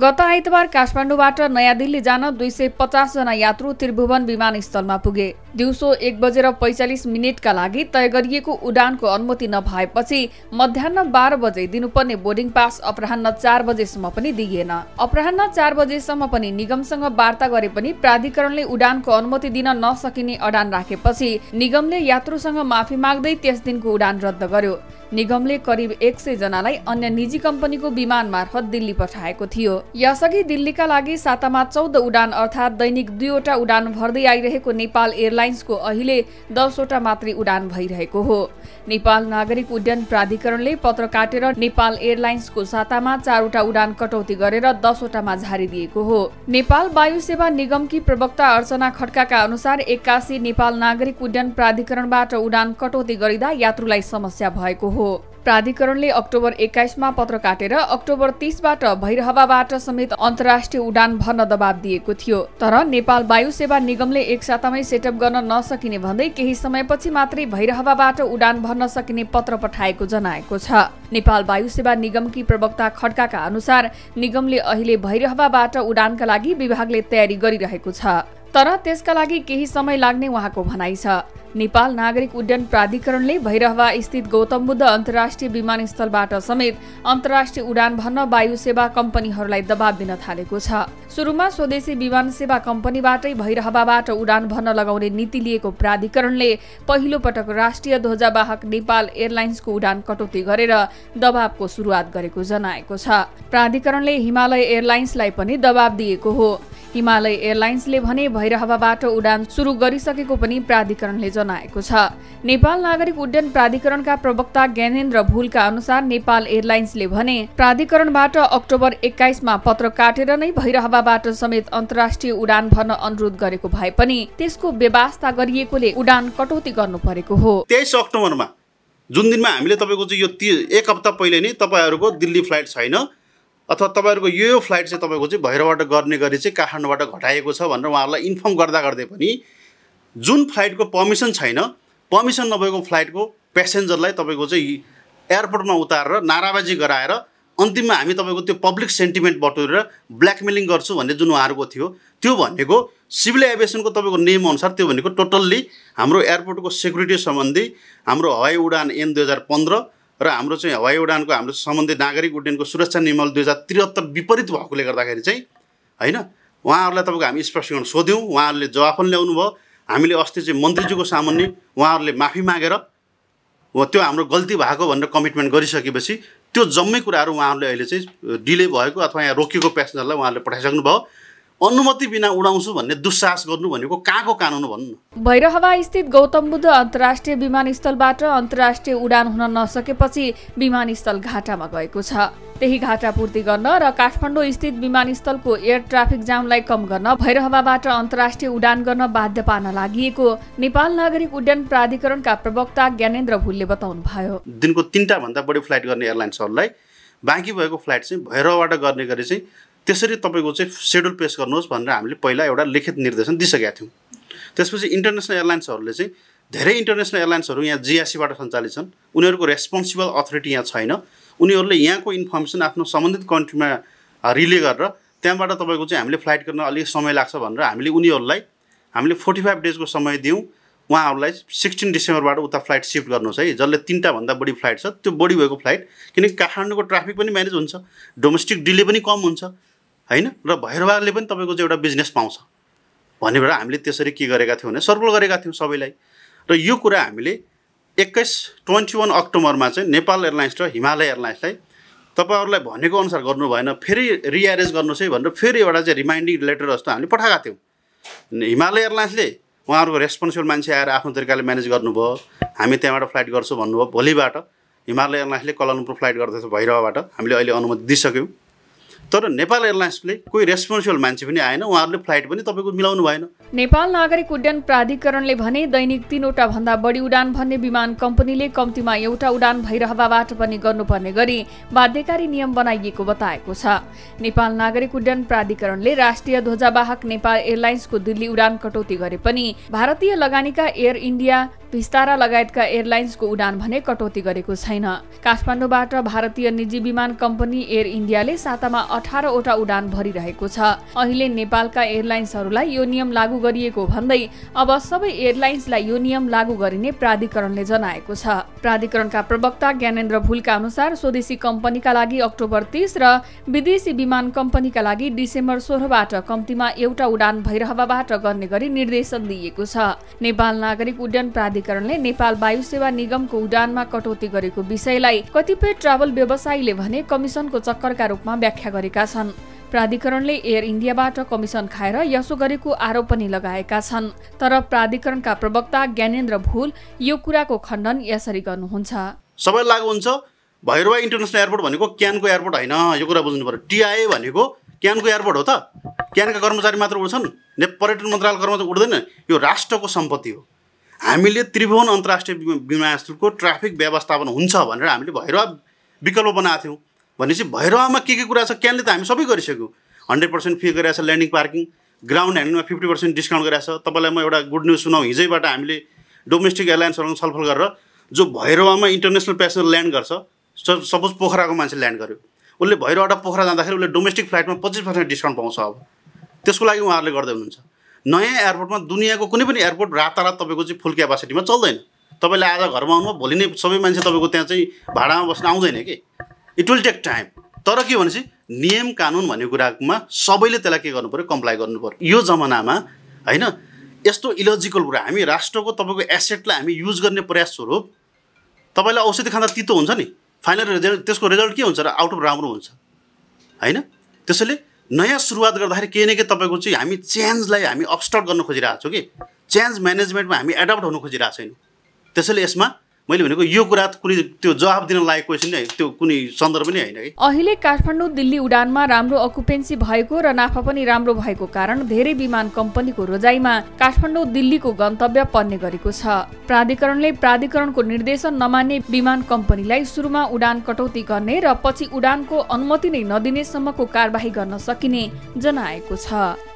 गत आइतबार काठमाडौँबाट नयाँ दिल्ली जान दुई सय पचासजना यात्रु त्रिभुवन विमानस्थलमा पुगे दिउँसो एक बजेर पैँचालिस मिनटका लागि तय गरिएको उडानको अनुमति नभएपछि मध्याह बाह्र बजे दिनुपर्ने बोर्डिङ पास अपराह चार बजेसम्म पनि दिइएन अपराह चार बजेसम्म पनि निगमसँग वार्ता गरे पनि प्राधिकरणले उडानको अनुमति दिन नसकिने अडान राखेपछि निगमले यात्रुसँग माफी माग्दै त्यस दिनको उडान रद्द गर्यो निगमले करिब एक सय जनालाई अन्य निजी कम्पनीको विमान मार्फत दिल्ली पठाएको थियो यसअघि दिल्लीका लागि सातामा चौध उडान अर्थात् दैनिक दुईवटा उडान भर्दै आइरहेको नेपाल एयरलाइन एयरलाइन्सको अहिले दसवटा मात्रै उडान भइरहेको हो नेपाल नागरिक उड्डयन प्राधिकरणले पत्र काटेर नेपाल एयरलाइन्सको सातामा चारवटा उडान कटौती गरेर दसवटामा झारिदिएको हो नेपाल वायु सेवा निगमकी प्रवक्ता अर्चना खड्काका अनुसार एक्कासी नेपाल नागरिक उड्डयन प्राधिकरणबाट उडान कटौती गरिँदा यात्रुलाई समस्या भएको हो प्राधिकरणले अक्टोबर एक्काइसमा पत्र काटेर अक्टोबर तीसबाट भैरहवाबाट समेत अन्तर्राष्ट्रिय उडान भर्न दबाब दिएको थियो तर नेपाल वायु सेवा निगमले एक सातामै सेटअप गर्न गर्न नसकिने भन्दै केही समयपछि मात्रै भैरहवाबाट उडान भर्न सकिने पत्र पठाएको जनाएको छ नेपाल वायु सेवा निगमकी प्रवक्ता खड्काका अनुसार निगमले अहिले भैरहवाबाट उडानका लागि विभागले तयारी गरिरहेको छ तर त्यसका लागि केही समय लाग्ने उहाँको भनाइ छ नेपाल नागरिक उड्डयन प्राधिकरणले भैरहवा स्थित गौतम बुद्ध अन्तर्राष्ट्रिय विमानस्थलबाट समेत अन्तर्राष्ट्रिय उडान भन्न वायु सेवा कम्पनीहरूलाई दबाव दिन थालेको छ सुरुमा स्वदेशी विमान सेवा कम्पनीबाटै भैरहवाबाट उडान भर्न लगाउने नीति लिएको प्राधिकरणले पहिलो पटक राष्ट्रिय ध्वजावाहक नेपाल एयरलाइन्सको उडान कटौती गरेर दबावको सुरुवात गरेको जनाएको छ प्राधिकरणले हिमालय एयरलाइन्सलाई पनि दबाब दिएको हो हिमालय एयरलाइन्सले भने भैरहवाबाट उडान सुरु गरिसकेको पनि प्राधिकरणले जनाएको छ नेपाल नागरिक उड्डयन प्राधिकरणका प्रवक्ता ज्ञानेन्द्र भुलका अनुसार नेपाल एयरलाइन्सले भने प्राधिकरणबाट अक्टोबर एक्काइसमा पत्र काटेर नै भैरहवाबाट समेत अन्तर्राष्ट्रिय उडान भर्न अनुरोध गरेको भए पनि त्यसको व्यवस्था गरिएकोले उडान कटौती गर्नु परेको हो तेइस अक्टोबरमा जुन दिनमा हामीले तपाईँको चाहिँ यो एक हप्ता पहिले नै तपाईँहरूको दिल्ली फ्लाइट छैन अथवा तपाईँहरूको यो यो फ्लाइट चाहिँ तपाईँको चाहिँ भैरवबाट गर्ने गरी चाहिँ काठमाडौँबाट घटाएको छ भनेर उहाँहरूलाई इन्फर्म गर्दा गर्दै पनि जुन फ्लाइटको पर्मिसन छैन पर्मिसन नभएको फ्लाइटको पेसेन्जरलाई तपाईँको चाहिँ एयरपोर्टमा उतारेर नाराबाजी गराएर अन्तिममा हामी तपाईँको त्यो पब्लिक सेन्टिमेन्ट बटुरेर ब्ल्याकमेलिङ गर्छु भन्ने जुन उहाँहरूको थियो त्यो भनेको सिभिल एभिएसनको तपाईँको नियमअनुसार त्यो भनेको टोटल्ली हाम्रो एयरपोर्टको सेक्युरिटी सम्बन्धी हाम्रो हवाई उडान एन दुई हजार पन्ध्र र हाम्रो चाहिँ हवाई उडानको हाम्रो सम्बन्धित नागरिक उड्डयनको सुरक्षा निमल दुई हजार त्रिहत्तर विपरीत भएकोले गर्दाखेरि चाहिँ होइन उहाँहरूलाई तपाईँको हामी स्पष्टीकरण सोध्यौँ उहाँहरूले जवाफ पनि ल्याउनु भयो हामीले अस्ति चाहिँ मन्त्रीजीको सामान्य उहाँहरूले माफी मागेर त्यो हाम्रो गल्ती भएको भनेर कमिटमेन्ट गरिसकेपछि त्यो जम्मै कुराहरू उहाँहरूले अहिले चाहिँ डिले भएको अथवा यहाँ रोकिएको प्यासेन्जरलाई उहाँहरूले पठाइसक्नुभयो अनुमति बिना उडाउँछु भन्ने दुस्साहस गर्नु भनेको कहाँको कानुन भन्नु भैरहवा स्थित गौतम बुद्ध अन्तर्राष्ट्रिय विमानस्थलबाट अन्तर्राष्ट्रिय उडान हुन नसकेपछि विमानस्थल घाटामा गएको छ त्यही घाटा पूर्ति गर्न र काठमाडौँ स्थित विमानस्थलको एयर ट्राफिक जामलाई कम गर्न भैरहवाबाट अन्तर्राष्ट्रिय उडान गर्न बाध्य पार्न लागि नेपाल नागरिक उड्डयन प्राधिकरणका प्रवक्ता ज्ञानेन्द्र भुलले बताउनु भयो दिनको तिनटा भन्दा बढी फ्लाइट गर्ने एयरलाइन्सहरूलाई बाँकी भएको फ्लाइट चाहिँ भैरहबाट गर्ने गरी चाहिँ त्यसरी तपाईँको चाहिँ सेड्युल पेस गर्नुहोस् भनेर हामीले पहिला एउटा लिखित निर्देशन दिइसकेका थियौँ त्यसपछि इन्टरनेसनल एयरलाइन्सहरूले चाहिँ धेरै इन्टरनेसनल एयरलाइन्सहरू यहाँ जिएससीबाट सञ्चालित छन् उनीहरूको रेस्पोन्सिबल अथोरिटी यहाँ छैन उनीहरूले यहाँको इन्फर्मेसन आफ्नो सम्बन्धित कन्ट्रीमा रिले गरेर त्यहाँबाट तपाईँको चाहिँ हामीले फ्लाइट गर्न अलिक समय लाग्छ भनेर हामीले उनीहरूलाई हामीले फोर्टी फाइभ डेजको समय दियौँ उहाँहरूलाई सिक्सटिन डिसेम्बरबाट उता फ्लाइट सिफ्ट गर्नुहोस् है जसले तिनवटाभन्दा बढी फ्लाइट छ त्यो बढी भएको फ्लाइट किनकि काठमाडौँको ट्राफिक पनि म्यानेज हुन्छ डोमेस्टिक डिले पनि कम हुन्छ होइन र भैरवाले पनि तपाईँको चाहिँ एउटा बिजनेस पाउँछ भनेर हामीले त्यसरी के गरेका थियौँ भने सर्कुल गरेका थियौँ सबैलाई र यो कुरा हामीले एक्काइस ट्वेन्टी वान अक्टोबरमा चाहिँ नेपाल एयरलाइन्स र हिमालय एयरलाइन्सलाई तपाईँहरूलाई भनेको अनुसार गर्नु भएन फेरि रिएरेन्ज गर्नुहोस् है भनेर फेरि एउटा चाहिँ रिमाइन्डिङ लेटर जस्तो हामीले पठाएका थियौँ हिमालय एयरलाइन्सले उहाँहरूको रेस्पोन्सिबल मान्छे आएर आफ्नो तरिकाले म्यानेज गर्नुभयो हामी त्यहाँबाट फ्लाइट गर्छौँ भन्नुभयो भोलिबाट हिमालय एयरलाइन्सले कलालम्पुर फ्लाइट गर्दैछ भैरवबाट हामीले अहिले अनुमति दिइसक्यौँ तर नेपाल एयरलाइन्सले कोही रेस्पोन्सिबल मान्छे पनि आएन उहाँहरूले फ्लाइट पनि तपाईँको मिलाउनु भएन नेपाल नागरिक उड्डयन प्राधिकरणले भने दैनिक तीनवटा भन्दा बढी उडान भन्ने विमान कम्पनीले कम्तीमा एउटा उडान भइरहबाट पनि गर्नुपर्ने गरी बाध्यकारी नियम बनाइएको बताएको छ नेपाल नागरिक उड्डयन प्राधिकरणले राष्ट्रिय ध्वजावाहक नेपाल एयरलाइन्सको दिल्ली उडान कटौती गरे पनि भारतीय लगानीका एयर इन्डिया भिस्तारा लगायतका एयरलाइन्सको उडान भने कटौती गरेको छैन काठमाडौँबाट भारतीय निजी विमान कम्पनी एयर इन्डियाले सातामा अठारवटा उडान भरिरहेको छ अहिले नेपालका एयरलाइन्सहरूलाई यो नियम लागू गरिएको भन्दै अब सबै एयरलाइन्सलाई यो नियम लागू गरिने प्राधिकरणले जनाएको छ प्राधिकरणका प्रवक्ता ज्ञानेन्द्र भुलका अनुसार स्वदेशी कम्पनीका लागि अक्टोबर तीस र विदेशी विमान कम्पनीका लागि डिसेम्बर सोह्रबाट कम्तीमा एउटा उडान भैरहवाबाट गर्ने गरी निर्देशन दिएको छ नेपाल नागरिक उड्डयन प्राधिकरणले नेपाल वायु सेवा निगमको उडानमा कटौती गरेको विषयलाई कतिपय ट्राभल व्यवसायीले भने कमिसनको चक्करका रूपमा व्याख्या गरेका छन् प्राधिकरणले एयर इन्डियाबाट कमिसन खाएर यसो गरेको आरोप पनि लगाएका छन् तर प्राधिकरणका प्रवक्ता ज्ञानेन्द्र भुल यो कुराको खण्डन यसरी गर्नुहुन्छ सबै लागु हुन्छ भैरवा इन्टरनेसनल एयरपोर्ट भनेको क्यानको एयरपोर्ट होइन यो कुरा बुझ्नु पर्यो टिआई भनेको क्यानको एयरपोर्ट हो त क्यानका कर्मचारी मात्र उठ्छन् ने पर्यटन मन्त्रालय कर्मचारी उठ्दैन यो राष्ट्रको सम्पत्ति हो हामीले त्रिभुवन अन्तर्राष्ट्रिय विमानस्थलको ट्राफिक व्यवस्थापन हुन्छ भनेर हामीले भैरवा विकल्प बनाएको थियौँ भनेपछि भैरवामा के के कुरा छ क्यानले त हामी सबै गरिसक्यौँ हन्ड्रेड पर्सेन्ट फी गरिरहेको छ ल्यान्डिङ पार्किङ ग्राउन्ड ह्यान्डमा फिफ्टी पर्सेन्ट डिस्काउन्ट गरिरहेको छ तपाईँलाई म एउटा गुड न्युज सुनाउँ हिजैबाट हामीले डोमेस्टिक एयरलाइन्ससँग छलफल गरेर जो भैरवामा इन्टरनेसनल प्यासेन्जर ल्यान्ड गर्छ सपोज पोखराको मान्छे ल्यान्ड गर्यो उसले भैरवाबाट पोखरा जाँदाखेरि उसले डोमेस्टिक फ्लाइटमा पच्चिस पर्सेन्ट डिस्काउन्ट पाउँछ अब त्यसको लागि उहाँहरूले गर्दै हुनुहुन्छ नयाँ एयरपोर्टमा दुनियाँको कुनै पनि एयरपोर्ट रातारात तपाईँको चाहिँ फुल क्यापासिटीमा चल्दैन तपाईँले आज घरमा आउनुभयो भोलि नै सबै मान्छे तपाईँको त्यहाँ चाहिँ भाडामा बस्न आउँदैन कि इट विल टेक टाइम तर के भनेपछि नियम कानुन भन्ने कुरामा सबैले त्यसलाई के गर्नु पऱ्यो कम्प्लाई गर्नु पऱ्यो यो जमानामा होइन यस्तो इलोजिकल कुरा हामी राष्ट्रको तपाईँको एसेटलाई हामी युज गर्ने प्रयास स्वरूप तपाईँलाई औषधि खाँदा तितो हुन्छ नि फाइनल रिजल्ट त्यसको रिजल्ट के हुन्छ र आउट अफ राम्रो हुन्छ होइन त्यसैले नयाँ सुरुवात गर्दाखेरि केही न केही तपाईँको चाहिँ हामी चेन्जलाई हामी अपस्टर्ट गर्न खोजिरहेको छौँ कि चेन्ज म्यानेजमेन्टमा हामी एडप्ट हुन खोजिरहेको छैनौँ त्यसैले यसमा मैले भनेको यो कुरा कुनै त्यो जवाब दिन लायक क्वेसन नै त्यो कुनै सन्दर्भ पनि होइन अहिले काठमाडौँ दिल्ली उडानमा राम्रो अकुपेन्सी भएको र नाफा पनि राम्रो भएको कारण धेरै विमान कम्पनीको रोजाइमा काठमाडौँ दिल्लीको गन्तव्य पर्ने गरेको छ प्राधिकरणले प्राधिकरणको निर्देशन नमान्ने विमान कम्पनीलाई सुरुमा उडान कटौती गर्ने र पछि उडानको अनुमति नै नदिनेसम्मको कारवाही गर्न सकिने जनाएको छ